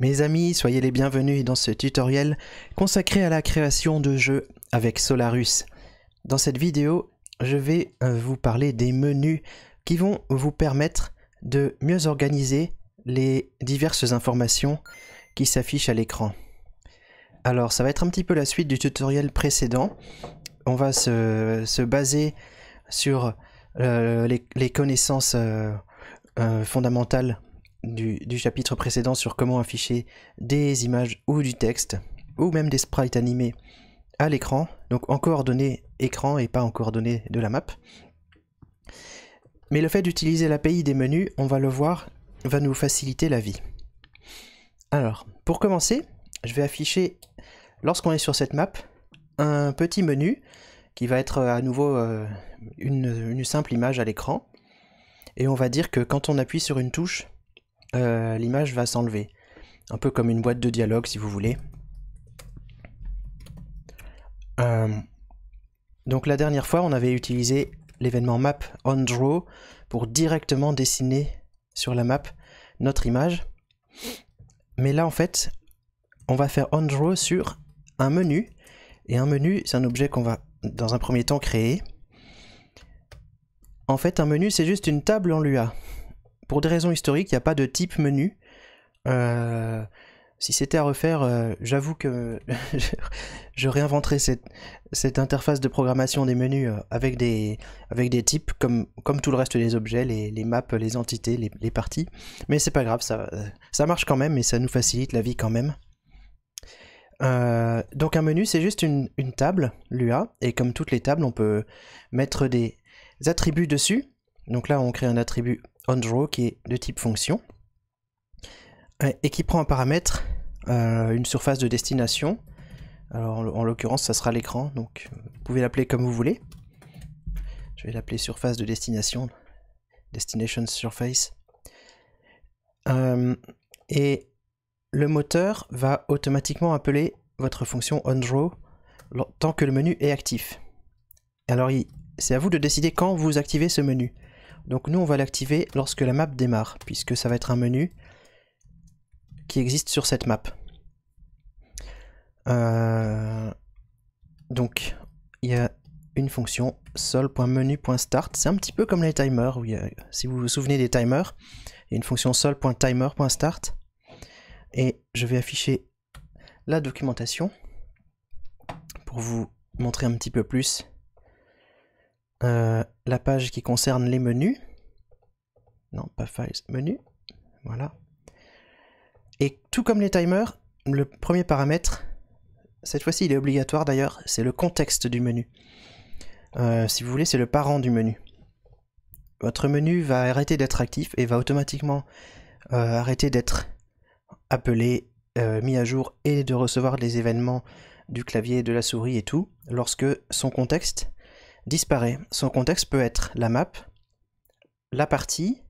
Mes amis, soyez les bienvenus dans ce tutoriel consacré à la création de jeux avec Solarus. Dans cette vidéo, je vais euh, vous parler des menus qui vont vous permettre de mieux organiser les diverses informations qui s'affichent à l'écran. Alors ça va être un petit peu la suite du tutoriel précédent. On va se, baser sur euh, les, connaissances euh, fondamentales du, chapitre précédent sur comment afficher des images ou du texte, ou même des sprites animés à l'écran, donc en coordonnées écran et pas en coordonnées de la map. Mais le fait d'utiliser l'API des menus, on va le voir, va nous faciliter la vie. Alors, pour commencer, je vais afficher, lorsqu'on est sur cette map, un petit menu qui va être à nouveau euh, une simple image à l'écran. Et on va dire que quand on appuie sur une touche, euh, l'image va s'enlever. Un peu comme une boîte de dialogue si vous voulez. Euh, donc la dernière fois, on avait utilisé l'événement map onDraw pour directement dessiner sur la map notre image. Mais là, en fait, on va faire onDraw sur un menu. Et un menu, c'est un objet qu'on va, dans un premier temps, créer. En fait, un menu, c'est juste une table en Lua pour des raisons historiques, il n'y a pas de type menu. Euh, si c'était à refaire, euh, j'avoue que je réinventerais cette, interface de programmation des menus euh, avec des, avec des types, comme, comme tout le reste des objets, les, maps, les entités, les, parties. Mais c'est pas grave, ça, ça marche quand même et ça nous facilite la vie quand même. donc un menu, c'est juste une, une table, l'UA, et comme toutes les tables, on peut mettre des attributs dessus. Donc là, on crée un attribut onDraw qui est de type fonction euh, et qui prend un paramètre euh, une surface de destination. Alors en, l'occurrence, ça sera l'écran, donc vous pouvez l'appeler comme vous voulez. Je vais l'appeler surface de destination, destination surface. Euh, et le moteur va automatiquement appeler votre fonction onDraw tant que le menu est actif. Alors c'est à vous de décider quand vous activez ce menu. Donc nous, on va l'activer lorsque la map démarre, puisque ça va être un menu qui existe sur cette map. Euh, donc, il y a une fonction sol.menu.start. C'est un petit peu comme les timers. si vous vous souvenez des timers, il y a une fonction sol.timer.start. Et je vais afficher la documentation pour vous montrer un petit peu plus euh, la page qui concerne les menus. Non, pas files, menu. Voilà. Et tout comme les timers, le premier paramètre, cette fois-ci il est obligatoire d'ailleurs, c'est le contexte du menu. Euh, si vous voulez, c'est le parent du menu. Votre menu va arrêter d'être actif et va automatiquement euh, arrêter d'être appelé, mis à jour et de recevoir des événements du clavier, de la souris et tout, lorsque son contexte disparaît. Son contexte peut être la map, la partie,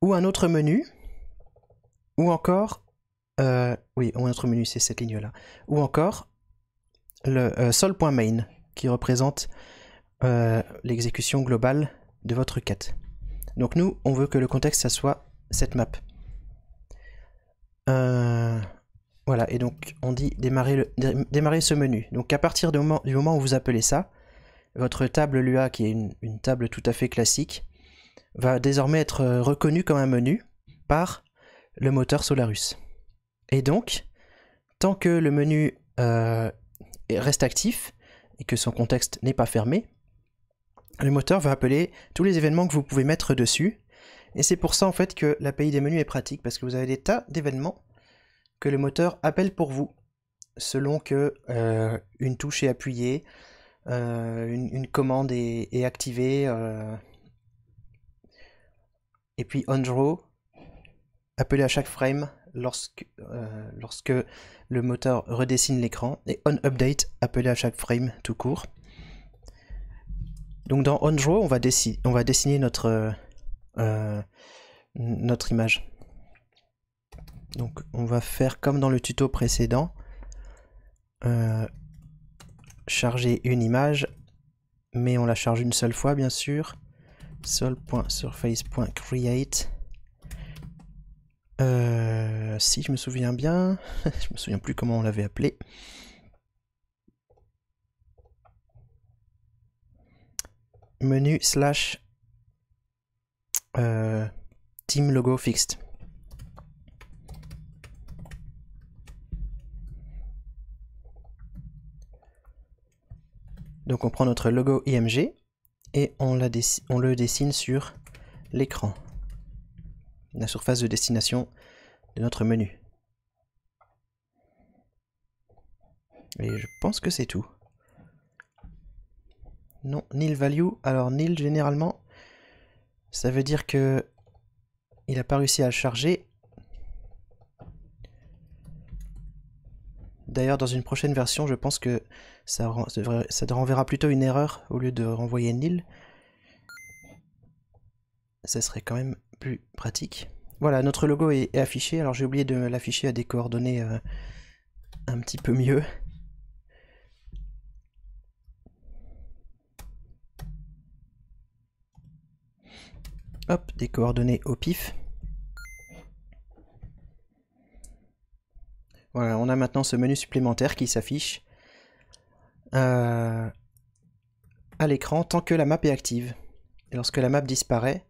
ou un autre menu, ou encore... Euh, oui, ou un autre menu, c'est cette ligne-là. Ou encore le euh, sol.main, qui représente euh, l'exécution globale de votre quête. Donc nous, on veut que le contexte, ça soit cette map. voilà, et donc on dit démarrer, ce menu. Donc à partir du moment où vous appelez ça, votre table Lua, qui est une, table tout à fait classique, va désormais être euh, reconnue comme un menu par le moteur Solarus. Et donc, tant que le menu euh, reste actif et que son contexte n'est pas fermé, le moteur va appeler tous les événements que vous pouvez mettre dessus. Et c'est pour ça en fait que l'API des menus est pratique, parce que vous avez des tas d'événements que le moteur appelle pour vous, selon que euh, une touche est appuyée, euh, une, commande est, activée. Euh, et puis onDraw, appelé à chaque frame lorsque, euh, lorsque le moteur redessine l'écran, et onUpdate, appelé à chaque frame tout court. Donc dans onDraw, on va, on va dessiner notre, notre image. Donc on va faire comme dans le tuto précédent, charger une image, mais on la charge une seule fois bien sûr. Sol.surface.create. Euh, si je me souviens bien, je me souviens plus comment on l'avait appelé. Menu slash euh, team logo fixed. Donc on prend notre logo IMG et on, le dessine sur l'écran, la surface de destination de notre menu. Et je pense que c'est tout. Non, nil value. Alors nil, généralement, ça veut dire que il n'a pas réussi à le charger D'ailleurs, dans une prochaine version, je pense que ça, ça renverra plutôt une erreur au lieu de renvoyer nil. Ça serait quand même plus pratique. Voilà, notre logo est, affiché. Alors j'ai oublié de l'afficher à des coordonnées euh, un petit peu mieux. Hop, des coordonnées au pif. Voilà, on a maintenant ce menu supplémentaire qui s'affiche euh, à l'écran tant que la map est active. Et lorsque la map disparaît,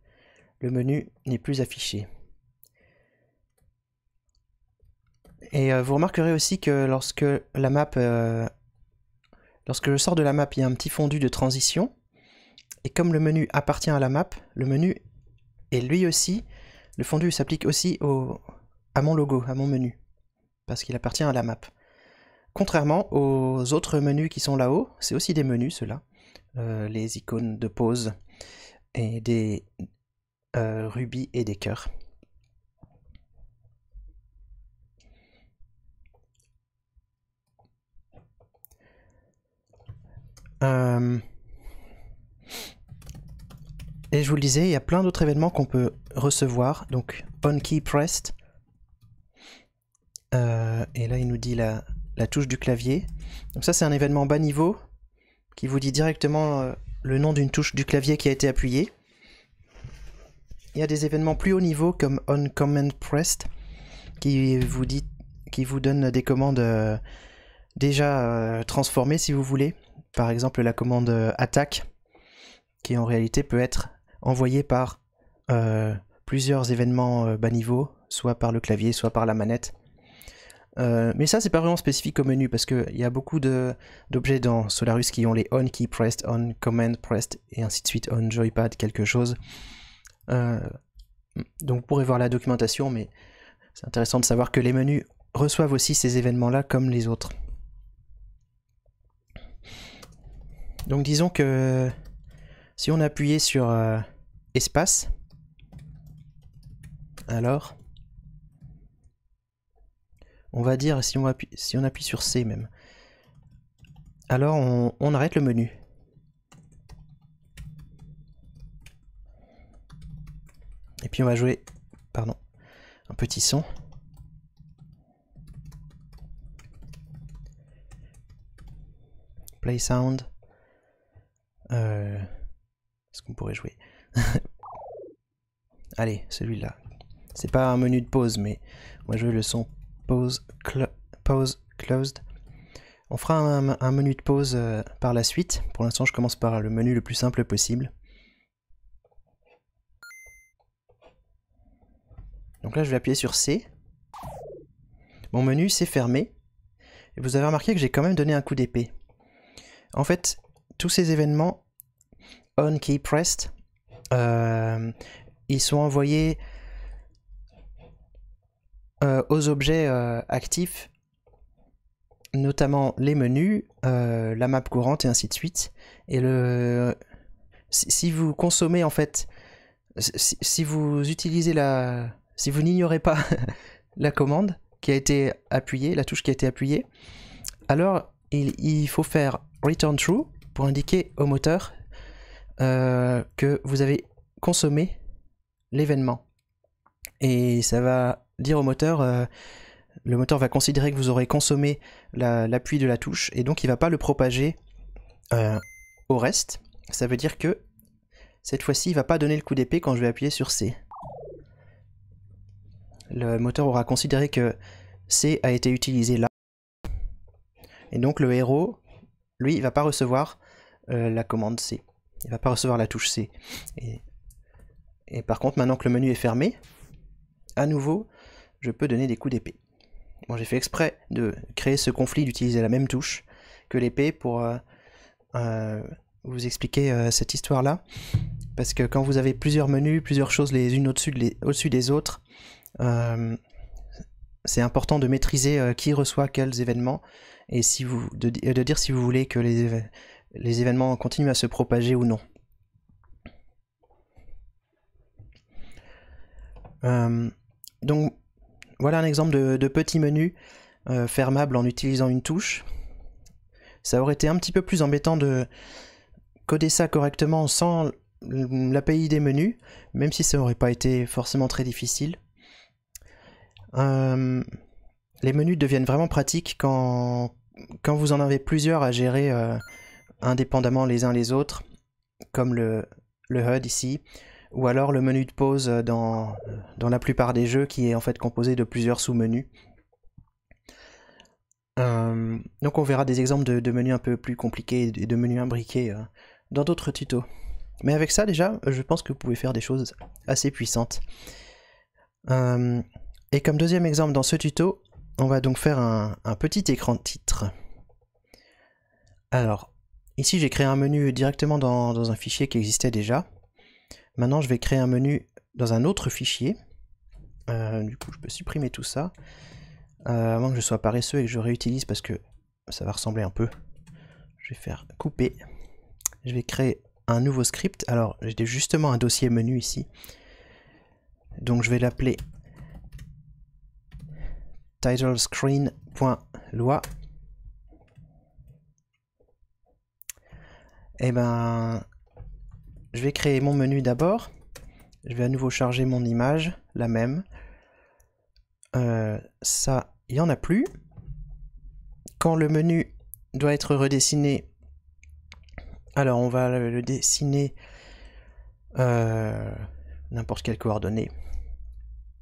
le menu n'est plus affiché. Et euh, vous remarquerez aussi que lorsque la map... Euh, lorsque je sors de la map, il y a un petit fondu de transition. Et comme le menu appartient à la map, le menu est lui aussi... Le fondu s'applique aussi au, à mon logo, à mon menu parce qu'il appartient à la map. Contrairement aux autres menus qui sont là-haut, c'est aussi des menus ceux-là, euh, les icônes de pause et des euh, rubis et des cœurs. Euh, et je vous le disais, il y a plein d'autres événements qu'on peut recevoir. Donc, on key pressed, euh, et là, il nous dit la, touche du clavier. Donc ça, c'est un événement bas niveau qui vous dit directement euh, le nom d'une touche du clavier qui a été appuyée. Il y a des événements plus haut niveau comme On Command qui vous, dit, qui vous donne des commandes euh, déjà transformées si vous voulez. Par exemple la commande attaque qui en réalité peut être envoyée par plusieurs événements bas niveau, soit par le clavier, soit par la manette. Euh, mais ça, c'est pas vraiment spécifique au menu parce qu'il y a beaucoup d'objets dans Solarus qui ont les on key pressed, on command pressed et ainsi de suite, on joypad quelque chose. Euh, donc vous pourrez voir la documentation, mais c'est intéressant de savoir que les menus reçoivent aussi ces événements-là comme les autres. Donc disons que si on appuyait sur euh, espace, alors on va dire si on appuie, si on appuie sur C même. Alors on, arrête le menu. Et puis on va jouer, pardon, un petit son. Play sound. Euh, est-ce qu'on pourrait jouer Allez, celui-là. C'est pas un menu de pause, mais on va jouer le son pause, closed. On fera un, menu de pause euh, par la suite. Pour l'instant, je commence par le menu le plus simple possible. Donc là, je vais appuyer sur C. Mon menu s'est fermé. Et vous avez remarqué que j'ai quand même donné un coup d'épée. En fait, tous ces événements on key pressed, euh, ils sont envoyés euh, aux objets euh, actifs, notamment les menus, euh, la map courante et ainsi de suite. Et le... si vous consommez en fait, si, vous utilisez la, si vous n'ignorez pas la commande qui a été appuyée, la touche qui a été appuyée, alors il, faut faire return true pour indiquer au moteur que vous avez consommé l'événement. Et ça va dire au moteur euh, le moteur va considérer que vous aurez consommé l'appui de la touche et donc il ne va pas le propager euh, au reste. Ça veut dire que cette fois-ci, il ne va pas donner le coup d'épée quand je vais appuyer sur C. Le moteur aura considéré que C a été utilisé là. Et donc le héros, lui, il va pas recevoir euh, la commande C. Il ne va pas recevoir la touche C. et par contre, maintenant que le menu est fermé, à nouveau, je peux donner des coups d'épée. Bon, j'ai fait exprès de créer ce conflit, d'utiliser la même touche que l'épée pour euh, euh, vous expliquer euh, cette histoire-là. Parce que quand vous avez plusieurs menus, plusieurs choses les unes au-dessus des autres, c'est important de maîtriser qui reçoit quels événements et de, dire si vous voulez que les, les événements continuent à se propager ou non. donc voilà un exemple de, petit menu euh, fermable en utilisant une touche. Ça aurait été un petit peu plus embêtant de coder ça correctement sans l'API des menus, même si ça n'aurait pas été forcément très difficile. Euh, les menus deviennent vraiment pratiques quand, vous en avez plusieurs à gérer euh, indépendamment les uns les autres, comme le HUD ici, ou alors le menu de pause euh, dans, dans la plupart des jeux qui est en fait composé de plusieurs sous-menus. Euh, donc on verra des exemples de, menus un peu plus compliqués et de menus imbriqués euh, dans d'autres tutos. Mais avec ça déjà, je pense que vous pouvez faire des choses assez puissantes. et comme deuxième exemple dans ce tuto, on va donc faire un, petit écran de titre. Alors, ici j'ai créé un menu directement dans un fichier qui existait déjà. Maintenant, je vais créer un menu dans un autre fichier. Euh, du coup, je peux supprimer tout ça. Euh, avant que je sois paresseux et que je réutilise parce que ça va ressembler un peu. Je vais faire couper. Je vais créer un nouveau script. Alors, j'ai justement un dossier menu ici. Donc, je vais l'appeler titlescreen.loi. Et eh ben, je vais créer mon menu d'abord. Je vais à nouveau charger mon image, la même. Euh, ça, il n'y en a plus. Quand le menu doit être redessiné, alors on va le dessiner euh, n'importe quelle coordonnée.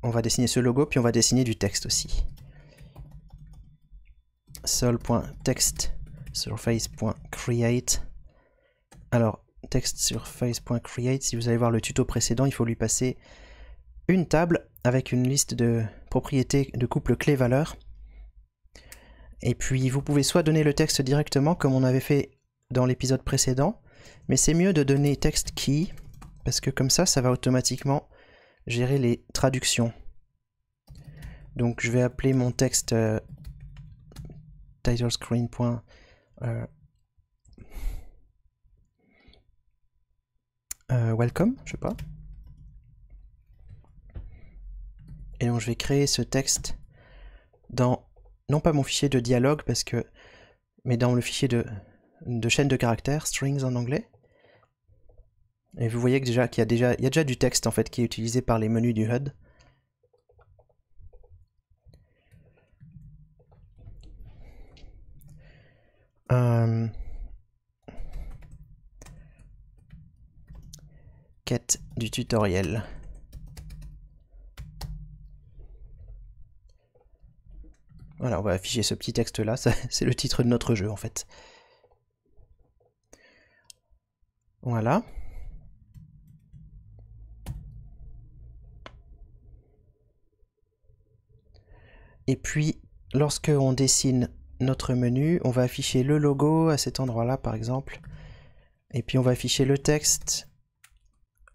On va dessiner ce logo, puis on va dessiner du texte aussi. Sol.textsurface.create. Alors, texte sur si vous allez voir le tuto précédent, il faut lui passer une table avec une liste de propriétés de couple clé-valeur. Et puis vous pouvez soit donner le texte directement comme on avait fait dans l'épisode précédent, mais c'est mieux de donner texte key, parce que comme ça, ça va automatiquement gérer les traductions. Donc je vais appeler mon texte euh, title screen. Euh, Euh, welcome, je sais pas. Et donc je vais créer ce texte dans, non pas mon fichier de dialogue, parce que, mais dans le fichier de, de chaîne de caractères, strings en anglais. Et vous voyez que déjà qu'il y a déjà, il y a déjà du texte en fait qui est utilisé par les menus du HUD. Euh, du tutoriel. Voilà, on va afficher ce petit texte-là, c'est le titre de notre jeu en fait. Voilà. Et puis, lorsque on dessine notre menu, on va afficher le logo à cet endroit-là, par exemple. Et puis, on va afficher le texte.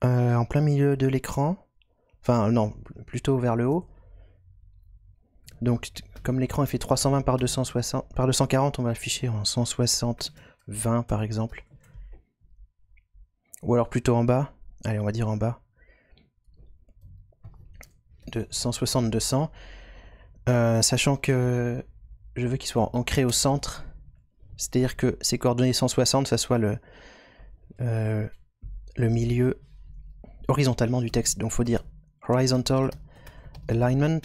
Euh, en plein milieu de l'écran. Enfin, non, plutôt vers le haut. Donc, comme l'écran est fait 320 par 260, par 240, on va afficher en 160, 20 par exemple. Ou alors plutôt en bas. Allez, on va dire en bas. De 160, 200. Euh, sachant que je veux qu'il soit ancré au centre. C'est-à-dire que ces coordonnées 160, ça soit le, euh, le milieu horizontalement du texte. Donc faut dire horizontal alignment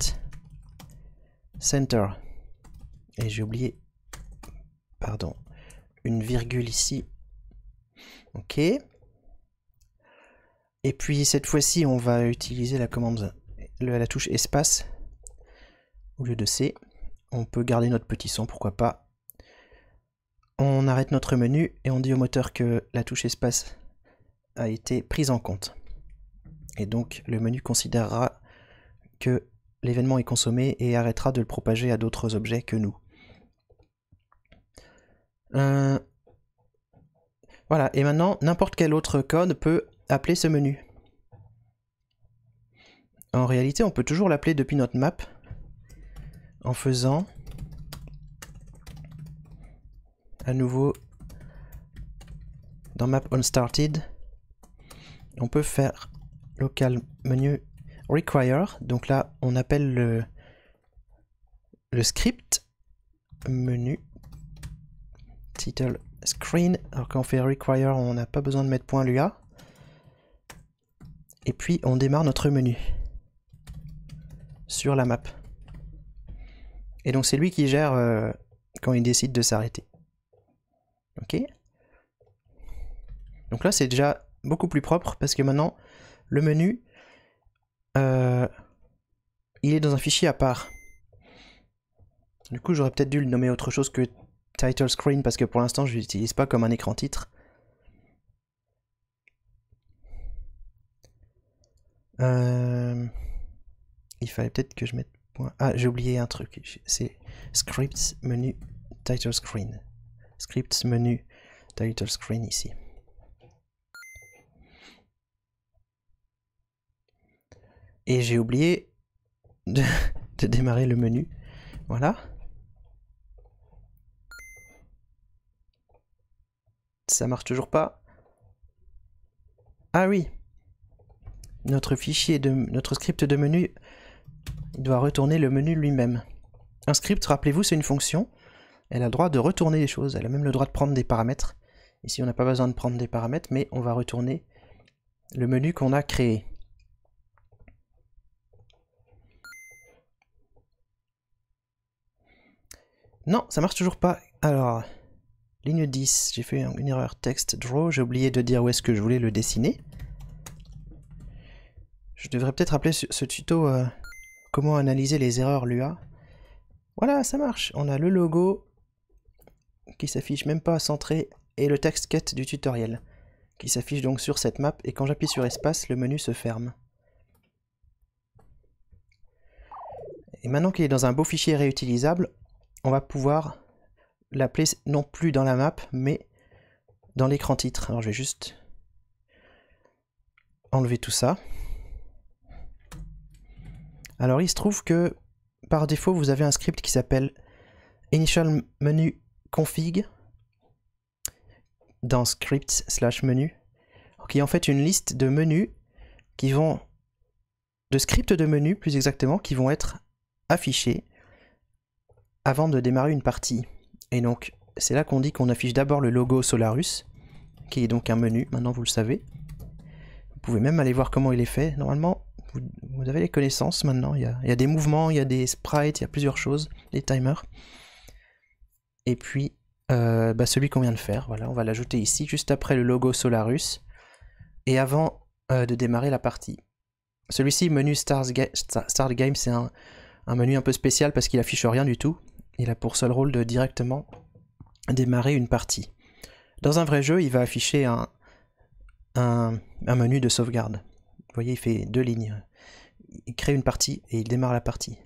center. Et j'ai oublié, pardon, une virgule ici. Ok. Et puis cette fois-ci, on va utiliser la commande, la touche espace au lieu de C. On peut garder notre petit son, pourquoi pas. On arrête notre menu et on dit au moteur que la touche espace a été prise en compte et donc le menu considérera que l'événement est consommé et arrêtera de le propager à d'autres objets que nous. Euh, voilà, et maintenant, n'importe quel autre code peut appeler ce menu. En réalité, on peut toujours l'appeler depuis notre map en faisant à nouveau dans map started. on peut faire local menu require. Donc là, on appelle le, le script menu title screen. Alors quand on fait require, on n'a pas besoin de mettre point .lua. Et puis on démarre notre menu sur la map. Et donc c'est lui qui gère euh, quand il décide de s'arrêter. Ok Donc là c'est déjà beaucoup plus propre parce que maintenant le menu, euh, il est dans un fichier à part. Du coup, j'aurais peut-être dû le nommer autre chose que title screen parce que pour l'instant, je l'utilise pas comme un écran titre. Euh, il fallait peut-être que je mette Ah, j'ai oublié un truc. C'est scripts menu title screen. Scripts menu title screen ici. Et j'ai oublié de, démarrer le menu. Voilà. Ça marche toujours pas. Ah oui. Notre fichier de notre script de menu doit retourner le menu lui-même. Un script, rappelez-vous, c'est une fonction. Elle a le droit de retourner les choses. Elle a même le droit de prendre des paramètres. Ici, on n'a pas besoin de prendre des paramètres, mais on va retourner le menu qu'on a créé. Non, ça marche toujours pas. Alors, ligne 10, j'ai fait une erreur texte draw, j'ai oublié de dire où est-ce que je voulais le dessiner. Je devrais peut-être appeler ce tuto euh, comment analyser les erreurs Lua. Voilà, ça marche. On a le logo qui s'affiche même pas centré et le texte quête du tutoriel qui s'affiche donc sur cette map et quand j'appuie sur espace, le menu se ferme. Et maintenant qu'il est dans un beau fichier réutilisable, on va pouvoir l'appeler non plus dans la map, mais dans l'écran titre. Alors je vais juste enlever tout ça. Alors il se trouve que par défaut, vous avez un script qui s'appelle initial menu config dans script slash menu, qui est en fait une liste de menus qui vont, de scripts de menus plus exactement, qui vont être affichés avant de démarrer une partie. Et donc, c'est là qu'on dit qu'on affiche d'abord le logo Solarus, qui est donc un menu, maintenant vous le savez. Vous pouvez même aller voir comment il est fait. Normalement, vous, avez les connaissances maintenant. Il y, a, des mouvements, il y a des sprites, il y a plusieurs choses, des timers. Et puis, euh, bah, celui qu'on vient de faire, voilà, on va l'ajouter ici, juste après le logo Solarus, et avant euh, de démarrer la partie. Celui-ci, menu Start Game, c'est un, un menu un peu spécial parce qu'il affiche rien du tout. Il a pour seul rôle de directement démarrer une partie. Dans un vrai jeu, il va afficher un, un, menu de sauvegarde. Vous voyez, il fait deux lignes. Il crée une partie et il démarre la partie.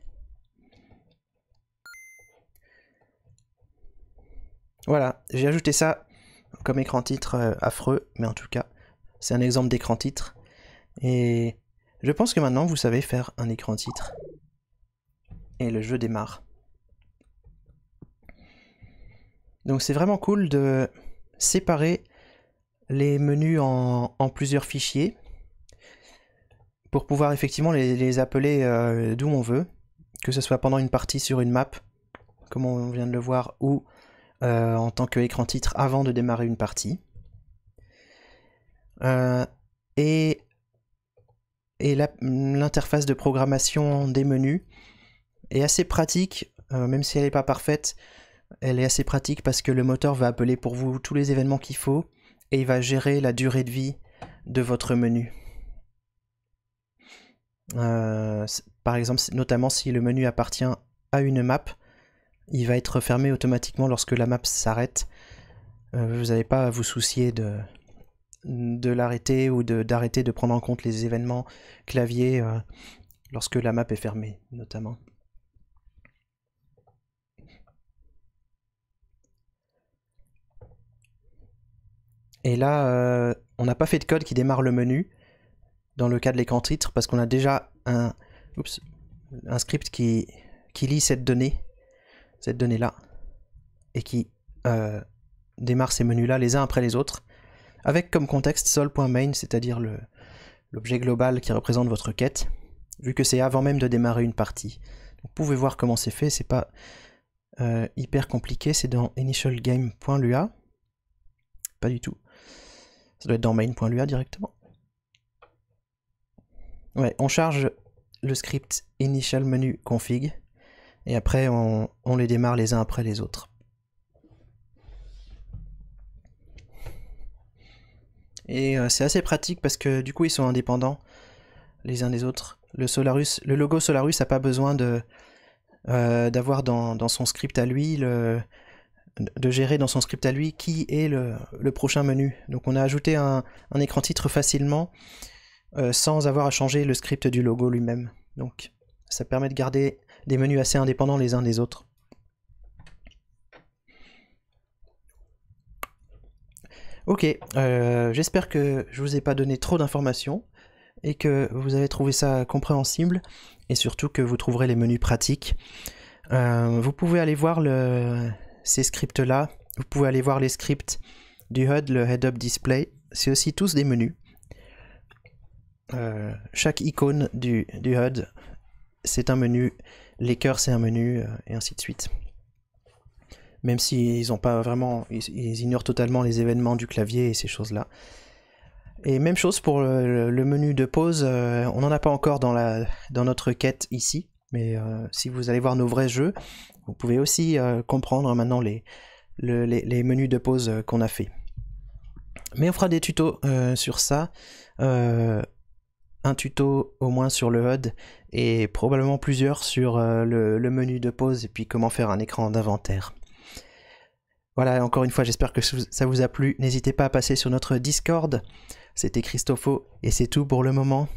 Voilà, j'ai ajouté ça comme écran titre euh, affreux, mais en tout cas, c'est un exemple d'écran titre. Et je pense que maintenant, vous savez faire un écran titre. Et le jeu démarre. Donc c'est vraiment cool de séparer les menus en, plusieurs fichiers pour pouvoir effectivement les, appeler euh, d'où on veut, que ce soit pendant une partie sur une map, comme on vient de le voir, ou euh, en tant qu'écran titre avant de démarrer une partie. Euh, et l'interface de programmation des menus est assez pratique, même si elle n'est pas parfaite, elle est assez pratique parce que le moteur va appeler pour vous tous les événements qu'il faut et il va gérer la durée de vie de votre menu. Euh, par exemple, notamment si le menu appartient à une map, il va être fermé automatiquement lorsque la map s'arrête. Euh, vous n'avez pas à vous soucier de, de l'arrêter ou d'arrêter de, prendre en compte les événements clavier euh, lorsque la map est fermée, notamment. Et là, euh, on n'a pas fait de code qui démarre le menu dans le cas de l'écran titre parce qu'on a déjà un, un script qui, qui, lit cette donnée, cette donnée-là, et qui euh, démarre ces menus-là les uns après les autres, avec comme contexte sol.main, c'est-à-dire l'objet global qui représente votre quête, vu que c'est avant même de démarrer une partie. Vous pouvez voir comment c'est fait, c'est pas euh, hyper compliqué, c'est dans initialgame.lua, pas du tout ça doit être dans main.lua directement. Ouais, on charge le script initial menu config et après on, les démarre les uns après les autres. Et euh, c'est assez pratique parce que du coup ils sont indépendants les uns des autres. Le, Solarus, le logo Solarus n'a pas besoin euh, d'avoir dans, dans, son script à lui le, de gérer dans son script à lui qui est le, prochain menu. Donc on a ajouté un, écran titre facilement euh, sans avoir à changer le script du logo lui-même. Donc ça permet de garder des menus assez indépendants les uns des autres. Ok, euh, j'espère que je vous ai pas donné trop d'informations et que vous avez trouvé ça compréhensible et surtout que vous trouverez les menus pratiques. Euh, vous pouvez aller voir le, ces scripts-là. Vous pouvez aller voir les scripts du HUD, le Head-Up Display. C'est aussi tous des menus. Euh, chaque icône du, HUD, c'est un menu. Les cœurs, c'est un menu, euh, et ainsi de suite. Même s'ils ont pas vraiment... Ils, ignorent totalement les événements du clavier et ces choses-là. Et même chose pour le, menu de pause, euh, on n'en a pas encore dans, la, dans notre quête ici, mais si vous allez voir nos vrais jeux, vous pouvez aussi euh, comprendre maintenant les, menus de pause euh, qu'on a fait. Mais on fera des tutos euh, sur ça. un tuto au moins sur le HUD et probablement plusieurs sur le, le menu de pause et puis comment faire un écran d'inventaire. Voilà, encore une fois, j'espère que ça vous a plu. N'hésitez pas à passer sur notre Discord. C'était Christopho et c'est tout pour le moment.